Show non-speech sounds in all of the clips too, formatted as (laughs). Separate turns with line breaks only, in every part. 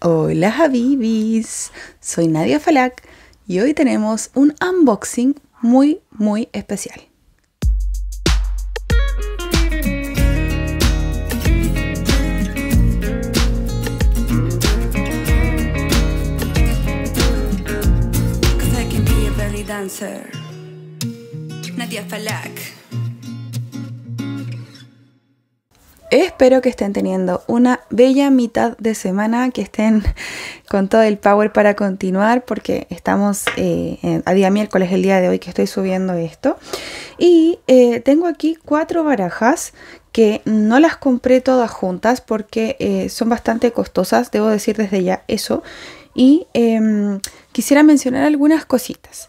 Hola Habibis! soy Nadia Falak y hoy tenemos un unboxing muy muy especial. Nadia Falak Espero que estén teniendo una bella mitad de semana, que estén (laughs) con todo el power para continuar, porque estamos eh, a día miércoles, el día de hoy que estoy subiendo esto. Y eh, tengo aquí cuatro barajas que no las compré todas juntas porque eh, son bastante costosas, debo decir desde ya eso. Y em, quisiera mencionar algunas cositas.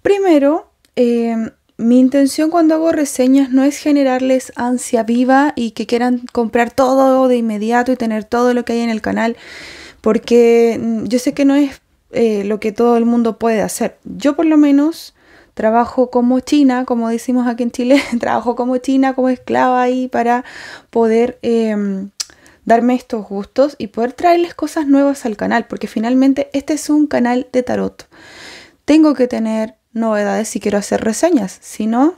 Primero, em, mi intención cuando hago reseñas no es generarles ansia viva y que quieran comprar todo de inmediato y tener todo lo que hay en el canal, porque mm, yo sé que no es eh, lo que todo el mundo puede hacer. Yo por lo menos trabajo como china, como decimos aquí en Chile, (laughs) trabajo como china, como esclava ahí para poder em, darme estos gustos y poder traerles cosas nuevas al canal, porque finalmente este es un canal de tarot. Tengo que tener novedades si quiero hacer reseñas, si no,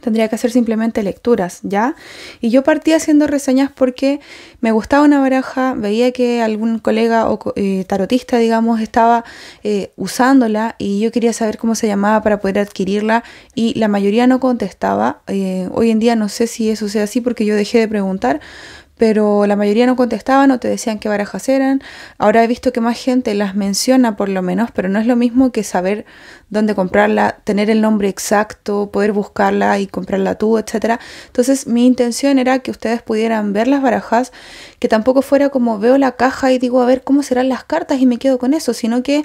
tendría que hacer simplemente lecturas, ¿ya? Y yo partí haciendo reseñas porque me gustaba una baraja, veía que algún colega o eh, tarotista, digamos, estaba eh, usándola y yo quería saber cómo se llamaba para poder adquirirla y la mayoría no contestaba. Eh, hoy en día no sé si eso sea así porque yo dejé de preguntar, pero la mayoría no contestaban o te decían qué barajas eran. Ahora he visto que más gente las menciona por lo menos, pero no es lo mismo que saber dónde comprarla, tener el nombre exacto, poder buscarla y comprarla tú, etc. Entonces mi intención era que ustedes pudieran ver las barajas, que tampoco fuera como veo la caja y digo a ver cómo serán las cartas y me quedo con eso, sino que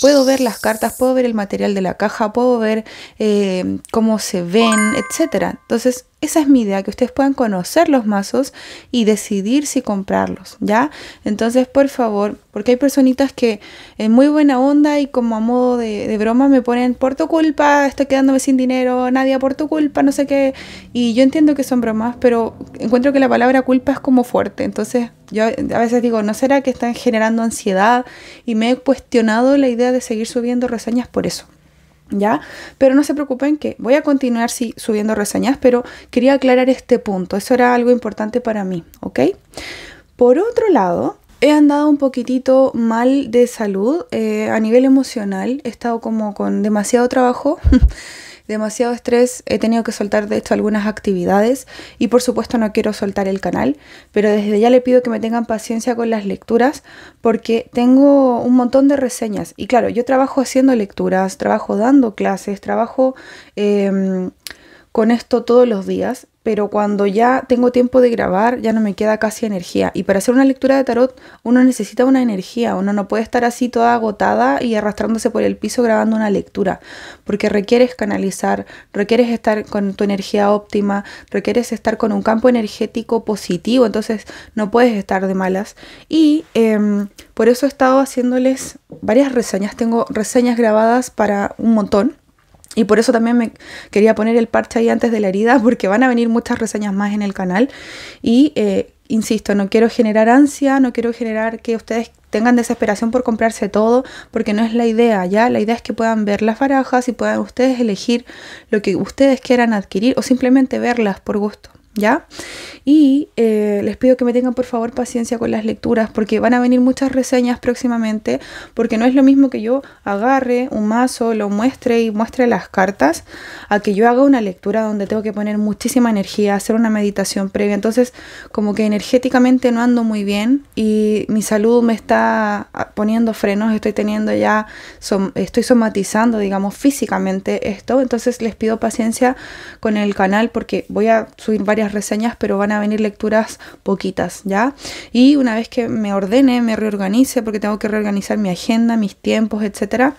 puedo ver las cartas, puedo ver el material de la caja, puedo ver eh, cómo se ven, etc. Entonces esa es mi idea, que ustedes puedan conocer los mazos y decidir si comprarlos, ¿ya? Entonces, por favor, porque hay personitas que en muy buena onda y como a modo de, broma me ponen por tu culpa, estoy quedándome sin dinero, nadie por tu culpa, no sé qué. Y yo entiendo que son bromas, pero encuentro que la palabra culpa es como fuerte. Entonces, yo a veces digo, ¿no será que están generando ansiedad? Y me he cuestionado la idea de seguir subiendo reseñas por eso. ¿Ya? Pero no se preocupen que voy a continuar subiendo reseñas, pero quería aclarar este punto. Eso era algo importante para mí, ¿ok? Por otro lado, he andado un poquitito mal de salud eh, a nivel emocional. He estado como con demasiado trabajo. (laughs) demasiado estrés, he tenido que soltar de hecho algunas actividades y por supuesto no quiero soltar el canal, pero desde ya le pido que me tengan paciencia con las lecturas porque tengo un montón de reseñas y claro, yo trabajo haciendo lecturas, trabajo dando clases, trabajo... Em, con esto todos los días pero cuando ya tengo tiempo de grabar ya no me queda casi energía. Y para hacer una lectura de tarot uno necesita una energía, uno no puede estar así toda agotada y arrastrándose por el piso grabando una lectura, porque requieres canalizar, requieres estar con tu energía óptima, requieres estar con un campo energético positivo, entonces no puedes estar de malas. Y em, por eso he estado haciéndoles varias reseñas, tengo reseñas grabadas para un montón y por eso también me quería poner el parche ahí antes de la herida, porque van a venir muchas reseñas más en el canal. Y eh, insisto, no quiero generar ansia, no quiero generar que ustedes tengan desesperación por comprarse todo, porque no es la idea, ¿ya? La idea es que puedan ver las barajas y puedan ustedes elegir lo que ustedes quieran adquirir o simplemente verlas por gusto. ¿ya? Y eh, les pido que me tengan por favor paciencia con las lecturas porque van a venir muchas reseñas próximamente porque no es lo mismo que yo agarre un mazo, lo muestre y muestre las cartas a que yo haga una lectura donde tengo que poner muchísima energía, hacer una meditación previa. Entonces como que energéticamente no ando muy bien y mi salud me está ah, poniendo frenos, estoy teniendo ya, estoy somatizando digamos físicamente esto. Entonces les pido paciencia con el canal porque voy a subir varias reseñas, pero van a venir lecturas poquitas, ¿ya? Y una vez que me ordene, me reorganice, porque tengo que reorganizar mi agenda, mis tiempos, etcétera.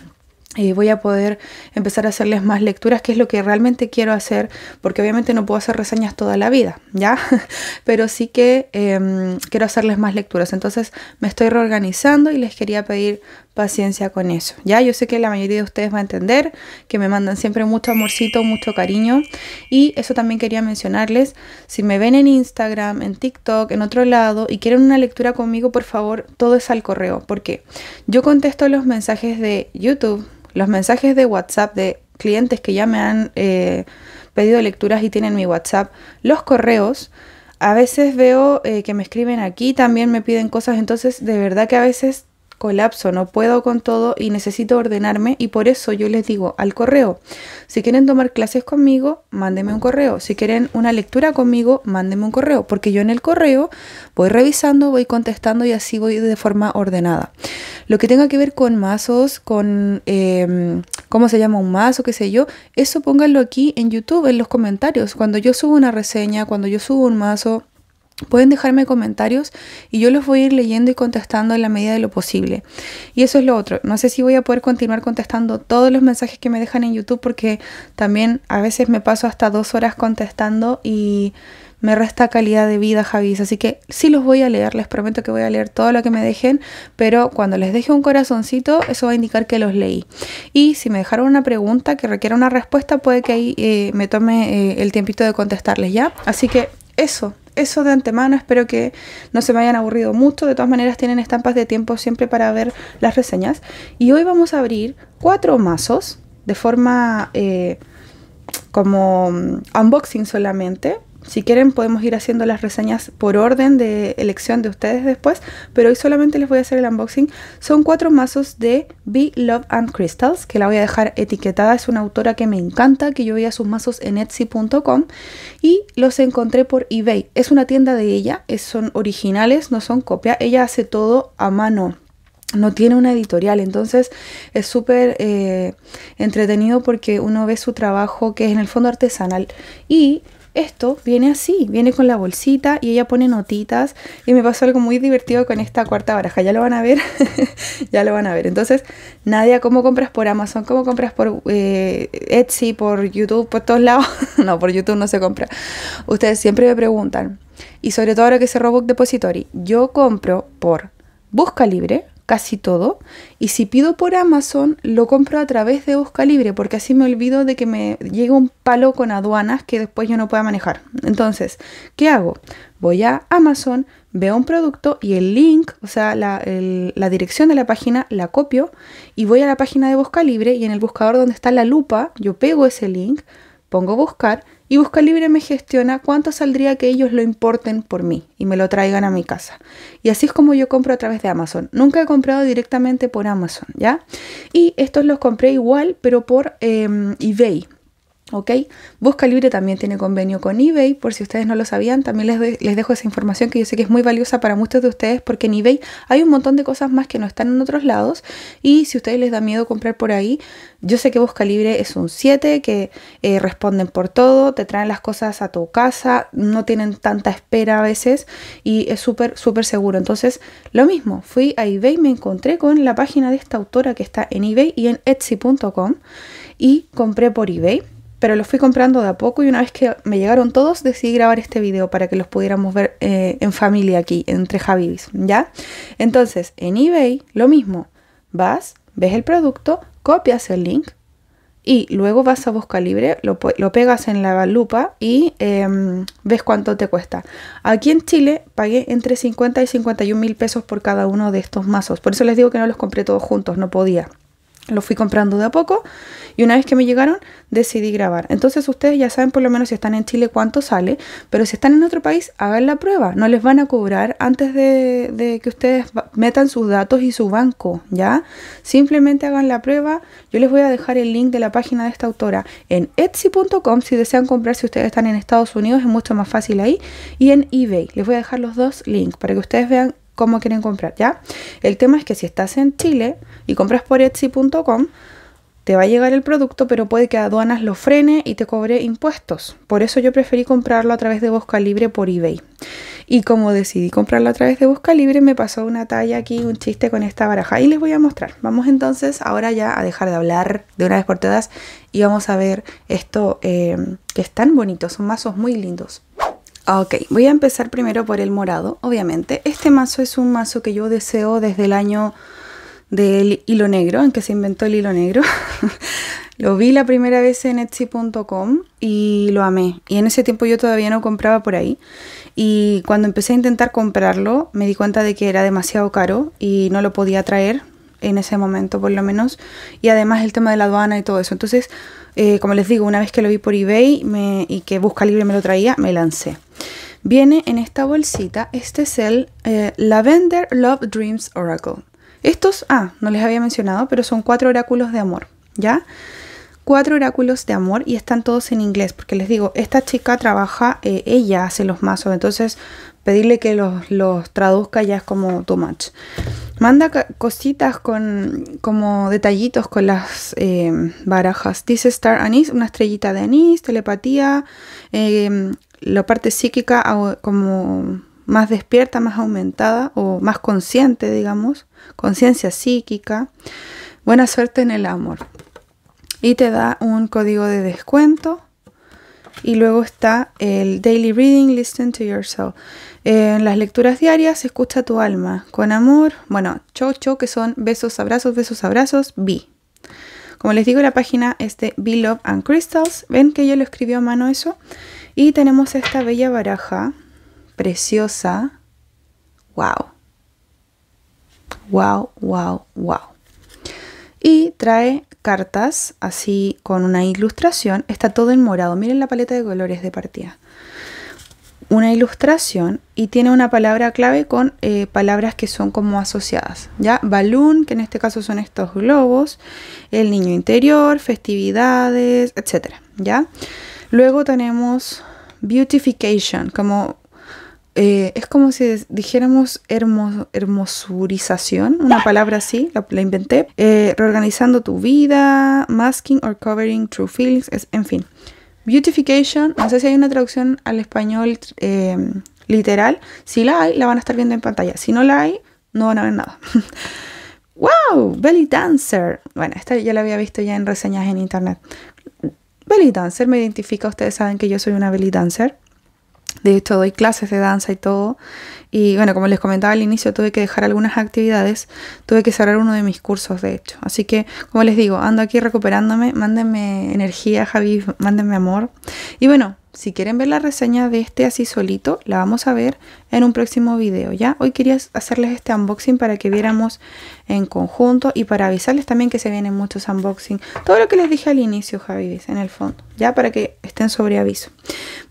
y eh, voy a poder empezar a hacerles más lecturas, que es lo que realmente quiero hacer, porque obviamente no puedo hacer reseñas toda la vida, ¿ya? (laughs) Pero sí que em, quiero hacerles más lecturas. Entonces me estoy reorganizando y les quería pedir paciencia con eso. Ya, yo sé que la mayoría de ustedes va a entender que me mandan siempre mucho amorcito, mucho cariño. Y eso también quería mencionarles, si me ven en Instagram, en TikTok, en otro lado y quieren una lectura conmigo, por favor, todo es al correo. Porque yo contesto los mensajes de YouTube, los mensajes de WhatsApp de clientes que ya me han eh, pedido lecturas y tienen mi WhatsApp, los correos. A veces veo eh, que me escriben aquí, también me piden cosas, entonces de verdad que a veces colapso, no puedo con todo y necesito ordenarme y por eso yo les digo al correo, si quieren tomar clases conmigo, mándenme un correo, si quieren una lectura conmigo, mándenme un correo, porque yo en el correo voy revisando, voy contestando y así voy de forma ordenada. Lo que tenga que ver con mazos, con eh, cómo se llama un mazo, qué sé yo, eso pónganlo aquí en YouTube, en los comentarios, cuando yo subo una reseña, cuando yo subo un mazo Pueden dejarme comentarios y yo los voy a ir leyendo y contestando en la medida de lo posible. Y eso es lo otro. No sé si voy a poder continuar contestando todos los mensajes que me dejan en YouTube porque también a veces me paso hasta dos horas contestando y me resta calidad de vida, Javis. Así que sí los voy a leer, les prometo que voy a leer todo lo que me dejen, pero cuando les deje un corazoncito, eso va a indicar que los leí. Y si me dejaron una pregunta que requiera una respuesta, puede que ahí eh, me tome eh, el tiempito de contestarles ya. Así que eso eso de antemano, espero que no se me hayan aburrido mucho. De todas maneras, tienen estampas de tiempo siempre para ver las reseñas. Y hoy vamos a abrir cuatro mazos de forma eh, como mm, unboxing solamente. Si quieren podemos ir haciendo las reseñas por orden de elección de ustedes después, pero hoy solamente les voy a hacer el unboxing. Son cuatro mazos de Be Love and Crystals, que la voy a dejar etiquetada. Es una autora que me encanta, que yo veía sus mazos en etsy.com y los encontré por eBay. Es una tienda de ella, es, son originales, no son copia. Ella hace todo a mano no tiene una editorial, entonces es súper eh, entretenido porque uno ve su trabajo que es en el fondo artesanal y esto viene así, viene con la bolsita y ella pone notitas y me pasó algo muy divertido con esta cuarta baraja, ya lo van a ver, (laughs) ya lo van a ver. Entonces, Nadia, ¿cómo compras por Amazon? ¿Cómo compras por eh, Etsy, por YouTube, por todos lados? (laughs) no, por YouTube no se compra. Ustedes siempre me preguntan, y sobre todo ahora que cerró Book Depository, yo compro por Busca Libre, casi todo. Y si pido por Amazon, lo compro a través de Busca porque así me olvido de que me llegue un palo con aduanas que después yo no pueda manejar. Entonces, ¿qué hago? Voy a Amazon, veo un producto y el link, o sea, la, dirección de la página, la copio y voy a la página de Busca y en el buscador donde está la lupa, yo pego ese link, pongo buscar y Busca Libre me gestiona cuánto saldría que ellos lo importen por mí y me lo traigan a mi casa. Y así es como yo compro a través de Amazon. Nunca he comprado directamente por Amazon, ¿ya? Y estos los compré igual, pero por em, eBay. ¿Ok? Busca Libre también tiene convenio con eBay, por si ustedes no lo sabían, también les, dejo esa información que yo sé que es muy valiosa para muchos de ustedes porque en eBay hay un montón de cosas más que no están en otros lados y si ustedes les da miedo comprar por ahí, yo sé que Busca Libre es un 7, que eh, responden por todo, te traen las cosas a tu casa, no tienen tanta espera a veces y es súper, súper seguro. Entonces, lo mismo, fui a eBay, me encontré con la página de esta autora que está en eBay y en etsy.com y compré por eBay pero los fui comprando de a poco y una vez que me llegaron todos decidí grabar este video para que los pudiéramos ver eh, en familia aquí, entre Javis, ¿ya? Entonces, en eBay lo mismo, vas, ves el producto, copias el link y luego vas a buscar Libre, lo, pegas en la lupa y em, ves cuánto te cuesta. Aquí en Chile pagué entre 50 y 51 mil pesos por cada uno de estos mazos, por eso les digo que no los compré todos juntos, no podía. Lo fui comprando de a poco y una vez que me llegaron decidí grabar. Entonces ustedes ya saben por lo menos si están en Chile cuánto sale, pero si están en otro país hagan la prueba, no les van a cobrar antes de, de que ustedes metan sus datos y su banco, ¿ya? Simplemente hagan la prueba, yo les voy a dejar el link de la página de esta autora en etsy.com si desean comprar si ustedes están en Estados Unidos es mucho más fácil ahí y en eBay, les voy a dejar los dos links para que ustedes vean cómo quieren comprar, ¿ya? El tema es que si estás en Chile y compras por Etsy.com, te va a llegar el producto, pero puede que aduanas lo frene y te cobre impuestos. Por eso yo preferí comprarlo a través de Busca Libre por eBay. Y como decidí comprarlo a través de Busca Libre, me pasó una talla aquí, un chiste con esta baraja y les voy a mostrar. Vamos entonces ahora ya a dejar de hablar de una vez por todas y vamos a ver esto eh, que es tan bonito, son mazos muy lindos. Ok, voy a empezar primero por el morado, obviamente. Este mazo es un mazo que yo deseo desde el año del hilo negro, en que se inventó el hilo negro. (laughs) lo vi la primera vez en Etsy.com y lo amé. Y en ese tiempo yo todavía no compraba por ahí. Y cuando empecé a intentar comprarlo, me di cuenta de que era demasiado caro y no lo podía traer en ese momento por lo menos. Y además el tema de la aduana y todo eso. Entonces, eh, como les digo, una vez que lo vi por eBay y que Busca Libre me lo traía, me lancé viene en esta bolsita. Este es el eh, Lavender Love Dreams Oracle. Estos, ah, no les había mencionado, pero son cuatro oráculos de amor, ¿ya? Cuatro oráculos de amor y están todos en inglés, porque les digo, esta chica trabaja, eh, ella hace los mazos, entonces pedirle que los, traduzca ya es como too much. Manda cositas con como detallitos con las eh, barajas. Dice Star anis una estrellita de anís, telepatía, la parte psíquica como más despierta, más aumentada o más consciente, digamos, conciencia psíquica, buena suerte en el amor. Y te da un código de descuento. Y luego está el Daily Reading, Listen to Yourself. En las lecturas diarias, escucha tu alma con amor. Bueno, cho cho, que son besos, abrazos, besos, abrazos, Be. Como les digo, la página es de Be Love and Crystals. Ven que yo lo escribió a mano eso. Y tenemos esta bella baraja, preciosa. ¡Wow! ¡Wow, wow, wow! Y trae cartas así con una ilustración. Está todo en morado. Miren la paleta de colores de partida. Una ilustración y tiene una palabra clave con eh, palabras que son como asociadas. ¿Ya? Balloon, que en este caso son estos globos. El niño interior, festividades, etc. ¿Ya? Luego tenemos beautification, como eh, es como si dijéramos hermosurización, una palabra así, la, inventé, eh, reorganizando tu vida, masking or covering true feelings, es, en fin. Beautification, no sé si hay una traducción al español em, literal, si la hay, la van a estar viendo en pantalla, si no la hay, no van a ver nada. (laughs) ¡Wow! Belly Dancer. Bueno, esta ya la había visto ya en reseñas en internet belly dancer me identifica, ustedes saben que yo soy una belly dancer. De hecho, doy clases de danza y todo. Y bueno, como les comentaba al inicio, tuve que dejar algunas actividades. Tuve que cerrar uno de mis cursos, de hecho. Así que, como les digo, ando aquí recuperándome. Mándenme energía, Javi. Mándenme amor. Y bueno, si quieren ver la reseña de este así solito, la vamos a ver en un próximo video, ¿ya? Hoy quería hacerles este unboxing para que viéramos en conjunto y para avisarles también que se vienen muchos unboxing. Todo lo que les dije al inicio, Javi, en el fondo, ¿ya? Para que estén sobre aviso.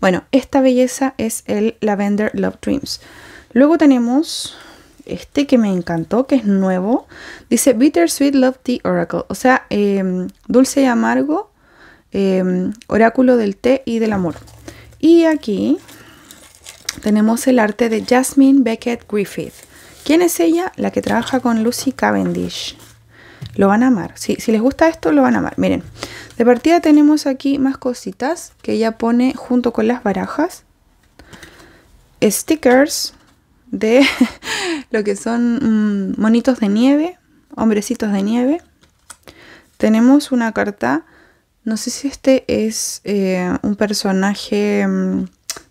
Bueno, esta belleza es el Lavender Love Dreams. Luego tenemos este que me encantó, que es nuevo. Dice Bittersweet Love Tea Oracle, o sea, em, dulce y amargo. Em, oráculo del té y del amor. Y aquí tenemos el arte de Jasmine Beckett Griffith. ¿Quién es ella? La que trabaja con Lucy Cavendish. Lo van a amar. Si, les gusta esto, lo van a amar. Miren, de partida tenemos aquí más cositas que ella pone junto con las barajas. Stickers de (laughs) lo que son mm, monitos de nieve, hombrecitos de nieve. Tenemos una carta no sé si este es eh, un personaje mm,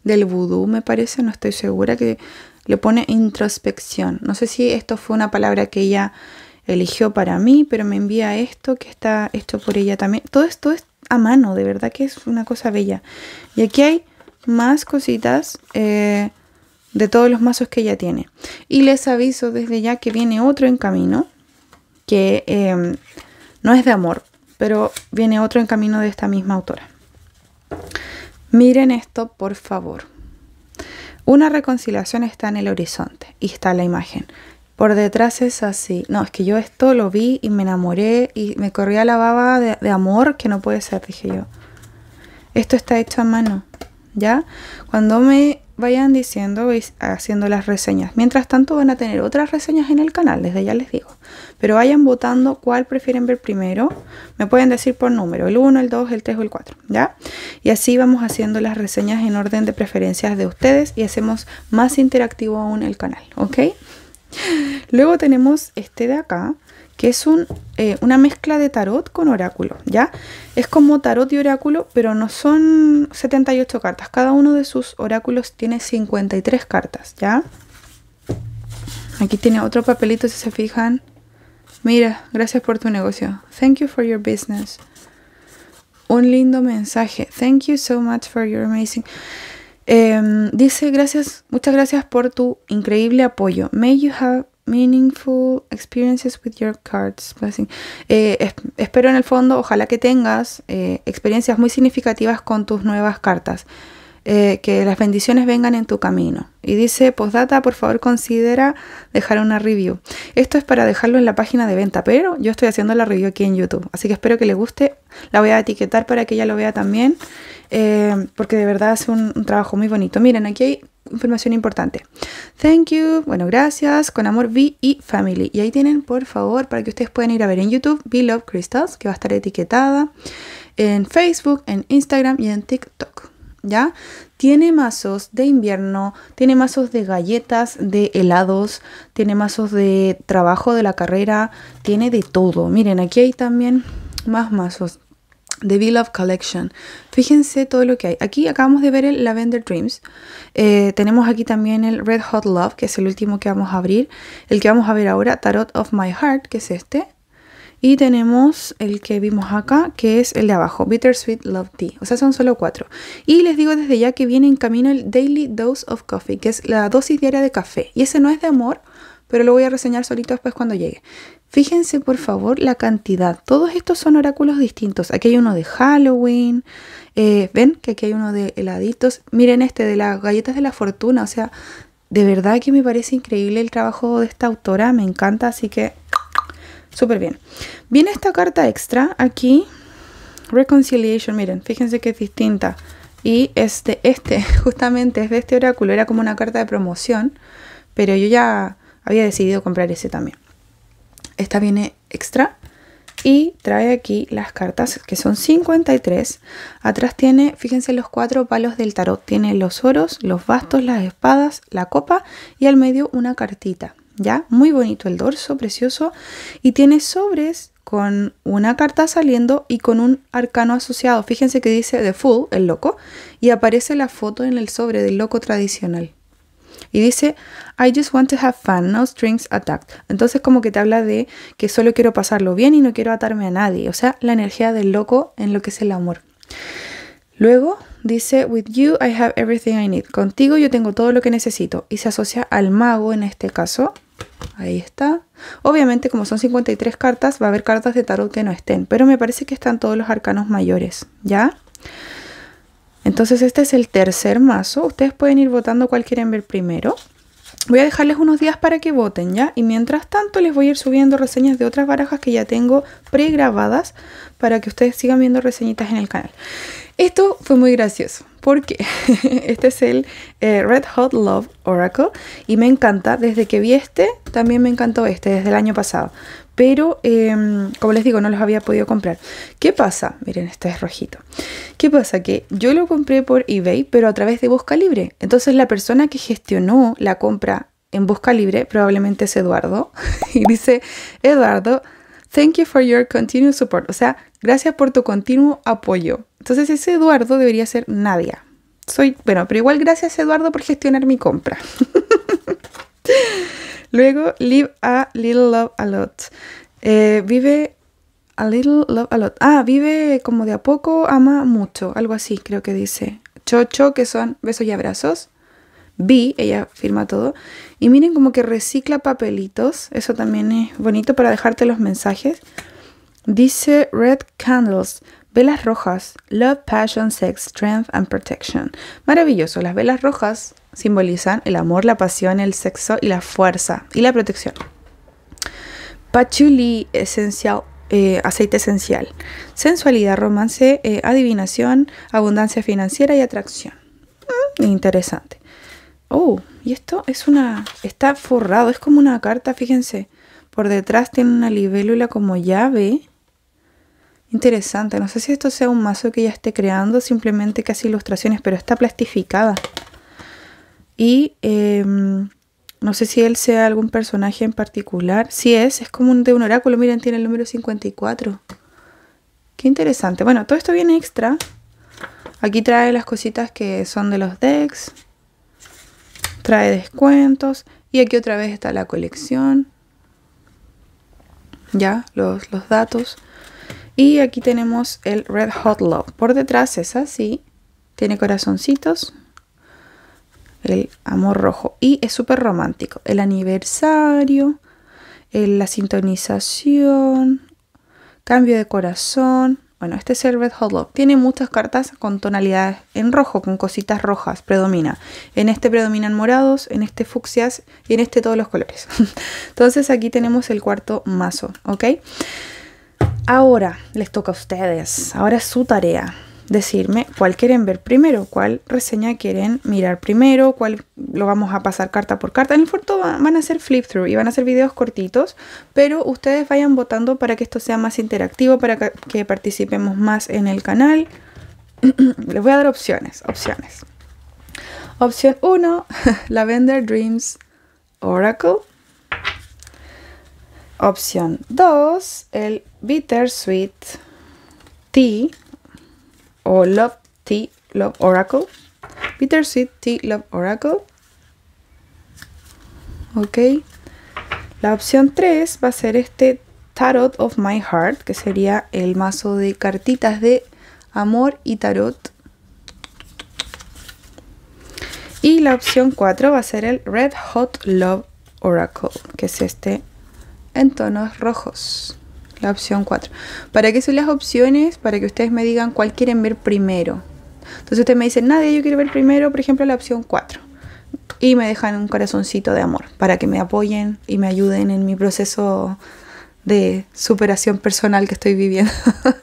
del vudú, me parece, no estoy segura, que le pone introspección. No sé si esto fue una palabra que ella eligió para mí, pero me envía esto que está hecho por ella también. Todo esto es a mano, de verdad que es una cosa bella. Y aquí hay más cositas eh, de todos los mazos que ella tiene. Y les aviso desde ya que viene otro en camino, que em, no es de amor, pero viene otro en camino de esta misma autora. Miren esto, por favor. Una reconciliación está en el horizonte y está la imagen. Por detrás es así. No, es que yo esto lo vi y me enamoré y me corría la baba de, de amor que no puede ser, dije yo. Esto está hecho a mano, ¿ya? Cuando me vayan diciendo, haciendo las reseñas. Mientras tanto van a tener otras reseñas en el canal, desde ya les digo. Pero vayan votando cuál prefieren ver primero. Me pueden decir por número, el 1, el 2, el 3 o el 4, ¿ya? Y así vamos haciendo las reseñas en orden de preferencias de ustedes y hacemos más interactivo aún el canal, ¿ok? Luego tenemos este de acá, que es eh, una mezcla de tarot con oráculo, ¿ya? Es como tarot y oráculo, pero no son 78 cartas. Cada uno de sus oráculos tiene 53 cartas, ¿ya? Aquí tiene otro papelito, si se fijan. Mira, gracias por tu negocio. Thank you for your business. Un lindo mensaje. Thank you so much for your amazing... Em, dice, gracias, muchas gracias por tu increíble apoyo. May you have meaningful experiences with your cards. Eh, espero en el fondo, ojalá que tengas eh, experiencias muy significativas con tus nuevas cartas. Eh, que las bendiciones vengan en tu camino. Y dice, postdata, por favor considera dejar una review. Esto es para dejarlo en la página de venta, pero yo estoy haciendo la review aquí en YouTube. Así que espero que le guste. La voy a etiquetar para que ella lo vea también, porque de verdad hace un, trabajo muy bonito. Miren, aquí hay información importante. Thank you, bueno, gracias, con amor, V y Family. Y ahí tienen, por favor, para que ustedes puedan ir a ver en YouTube, V Love Crystals, que va a estar etiquetada en Facebook, en Instagram y en TikTok. ¿Ya? Tiene mazos de invierno, tiene mazos de galletas, de helados, tiene mazos de trabajo de la carrera, tiene de todo. Miren, aquí hay también más mazos. The Bill of Collection. Fíjense todo lo que hay. Aquí acabamos de ver el Lavender Dreams. Eh, tenemos aquí también el Red Hot Love, que es el último que vamos a abrir. El que vamos a ver ahora, Tarot of My Heart, que es este. Y tenemos el que vimos acá, que es el de abajo, Bittersweet Love Tea. O sea, son solo cuatro. Y les digo desde ya que viene en camino el Daily Dose of Coffee, que es la dosis diaria de café. Y ese no es de amor, pero lo voy a reseñar solito después cuando llegue. Fíjense por favor la cantidad. Todos estos son oráculos distintos. Aquí hay uno de Halloween. Eh, Ven que aquí hay uno de heladitos. Miren este de las galletas de la fortuna. O sea, de verdad que me parece increíble el trabajo de esta autora. Me encanta, así que súper bien. Viene esta carta extra aquí. Reconciliation, miren, fíjense que es distinta. Y este, este, (laughs) justamente es de este oráculo. Era como una carta de promoción. Pero yo ya había decidido comprar ese también. Esta viene extra y trae aquí las cartas que son 53. Atrás tiene, fíjense, los cuatro palos del tarot. Tiene los oros, los bastos, las espadas, la copa y al medio una cartita. ¿Ya? Muy bonito el dorso, precioso. Y tiene sobres con una carta saliendo y con un arcano asociado. Fíjense que dice The Fool, el loco, y aparece la foto en el sobre del loco tradicional. Y dice, I just want to have fun, no strings attached. Entonces como que te habla de que solo quiero pasarlo bien y no quiero atarme a nadie. O sea, la energía del loco en lo que es el amor. Luego dice, with you I have everything I need. Contigo yo tengo todo lo que necesito. Y se asocia al mago en este caso. Ahí está. Obviamente como son 53 cartas, va a haber cartas de tarot que no estén. Pero me parece que están todos los arcanos mayores. ¿Ya? Entonces este es el tercer mazo. Ustedes pueden ir votando cuál quieren ver primero. Voy a dejarles unos días para que voten, ¿ya? Y mientras tanto les voy a ir subiendo reseñas de otras barajas que ya tengo pregrabadas para que ustedes sigan viendo reseñitas en el canal. Esto fue muy gracioso porque (laughs) este es el eh, Red Hot Love Oracle y me encanta. Desde que vi este, también me encantó este, desde el año pasado pero em, como les digo, no los había podido comprar. ¿Qué pasa? Miren, este es rojito. ¿Qué pasa? Que yo lo compré por eBay, pero a través de Busca Libre. Entonces la persona que gestionó la compra en Busca Libre, probablemente es Eduardo, (laughs) y dice, Eduardo, thank you for your continued support. O sea, gracias por tu continuo apoyo. Entonces ese Eduardo debería ser Nadia. Soy, bueno, pero igual gracias Eduardo por gestionar mi compra. (laughs) Luego, live a little love a lot. Eh, vive a little love a lot. Ah, vive como de a poco, ama mucho. Algo así, creo que dice. Chocho, que son besos y abrazos. B, ella firma todo. Y miren como que recicla papelitos. Eso también es bonito para dejarte los mensajes. Dice Red Candles, velas rojas, Love, Passion, Sex, Strength and Protection. Maravilloso, las velas rojas simbolizan el amor, la pasión, el sexo y la fuerza y la protección. Pachuli, esencial, eh, aceite esencial. Sensualidad, romance, eh, adivinación, abundancia financiera y atracción. Mm, interesante. Oh, y esto es una. Está forrado, es como una carta, fíjense. Por detrás tiene una libélula como llave. Interesante, no sé si esto sea un mazo que ya esté creando, simplemente que hace ilustraciones, pero está plastificada. Y em, no sé si él sea algún personaje en particular. Si es, es como un, de un oráculo. Miren, tiene el número 54. Qué interesante. Bueno, todo esto viene extra. Aquí trae las cositas que son de los decks. Trae descuentos. Y aquí otra vez está la colección. Ya, los, los datos. Y aquí tenemos el Red Hot Love. Por detrás es así. Tiene corazoncitos el amor rojo. Y es súper romántico. El aniversario, la sintonización, cambio de corazón. Bueno, este es el Red Hot Tiene muchas cartas con tonalidades en rojo, con cositas rojas, predomina. En este predominan morados, en este fucsias y en este todos los colores. (laughs) Entonces aquí tenemos el cuarto mazo, ¿ok? Ahora les toca a ustedes, ahora es su tarea decirme cuál quieren ver primero, cuál reseña quieren mirar primero, cuál lo vamos a pasar carta por carta. En el futuro van a ser flip through y van a ser videos cortitos, pero ustedes vayan votando para que esto sea más interactivo, para que participemos más en el canal. (clears throat) Les voy a dar opciones, opciones. Opción 1, (laughs) Lavender Dreams Oracle. Opción 2, el Bittersweet Tea o Love Tea Love Oracle. Seed Tea Love Oracle. Ok. La opción 3 va a ser este Tarot of My Heart, que sería el mazo de cartitas de amor y tarot. Y la opción 4 va a ser el Red Hot Love Oracle, que es este en tonos rojos. La opción 4. ¿Para qué son las opciones? Para que ustedes me digan cuál quieren ver primero. Entonces ustedes me dicen, nadie, yo quiero ver primero, por ejemplo, la opción 4. Y me dejan un corazoncito de amor para que me apoyen y me ayuden en mi proceso de superación personal que estoy viviendo. (laughs)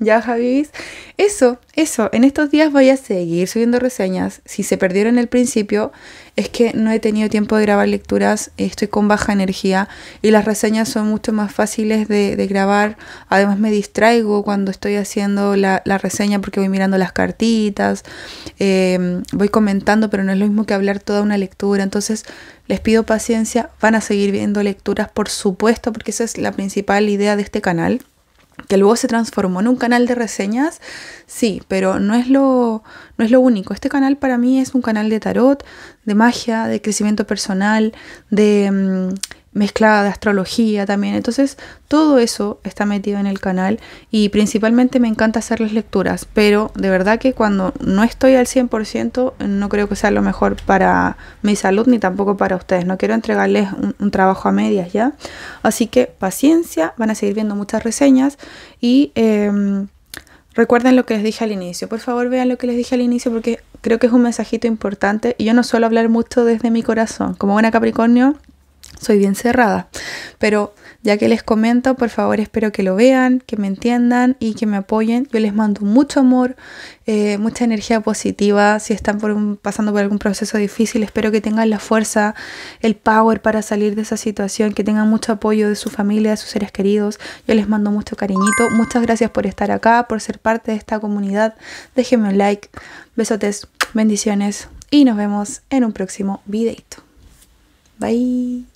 ya, Javis. Eso, eso. En estos días voy a seguir subiendo reseñas. Si se perdieron el principio, es que no he tenido tiempo de grabar lecturas, estoy con baja energía y las reseñas son mucho más fáciles de, grabar. Además me distraigo cuando estoy haciendo la, reseña porque voy mirando las cartitas, eh, voy comentando, pero no es lo mismo que hablar toda una lectura. Entonces les pido paciencia, van a seguir viendo lecturas por supuesto porque esa es la principal idea de este canal que luego se transformó en un canal de reseñas, sí, pero no es, lo, no es lo único. Este canal para mí es un canal de tarot, de magia, de crecimiento personal, de mm, mezclada de astrología también. Entonces, todo eso está metido en el canal y principalmente me encanta hacer las lecturas, pero de verdad que cuando no estoy al 100% no creo que sea lo mejor para mi salud ni tampoco para ustedes. No quiero entregarles un, trabajo a medias ya. Así que paciencia, van a seguir viendo muchas reseñas y... Em, recuerden lo que les dije al inicio, por favor vean lo que les dije al inicio porque creo que es un mensajito importante y yo no suelo hablar mucho desde mi corazón. Como buena Capricornio, soy bien cerrada. Pero ya que les comento, por favor espero que lo vean, que me entiendan y que me apoyen. Yo les mando mucho amor, eh, mucha energía positiva. Si están pasando por algún proceso difícil, espero que tengan la fuerza, el power para salir de esa situación, que tengan mucho apoyo de su familia, de sus seres queridos. Yo les mando mucho cariñito. Muchas gracias por estar acá, por ser parte de esta comunidad. Déjenme un like. Besotes, bendiciones y nos vemos en un próximo videito. Bye.